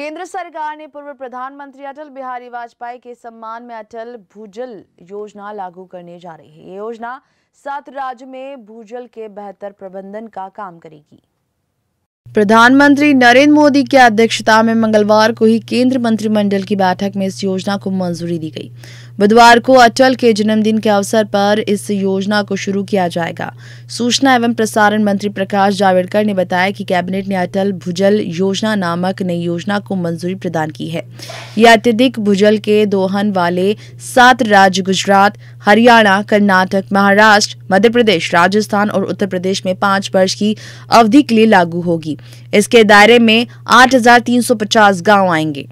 केंद्र सरकार ने पूर्व प्रधानमंत्री अटल बिहारी वाजपेयी के सम्मान में अटल भूजल योजना लागू करने जा रही है ये योजना सात राज्य में भूजल के बेहतर प्रबंधन का काम करेगी प्रधानमंत्री नरेंद्र मोदी की अध्यक्षता में मंगलवार को ही केंद्र मंत्रिमंडल की बैठक में इस योजना को मंजूरी दी गई बुधवार को अटल के जन्मदिन के अवसर पर इस योजना को शुरू किया जाएगा सूचना एवं प्रसारण मंत्री प्रकाश जावड़ेकर ने बताया कि कैबिनेट ने अटल भूजल योजना नामक नई योजना को मंजूरी प्रदान की है यह अत्यधिक भूजल के दोहन वाले सात राज्य गुजरात हरियाणा कर्नाटक महाराष्ट्र मध्य प्रदेश राजस्थान और उत्तर प्रदेश में पांच वर्ष की अवधि के लिए लागू होगी इसके दायरे में पचास गांव आएंगे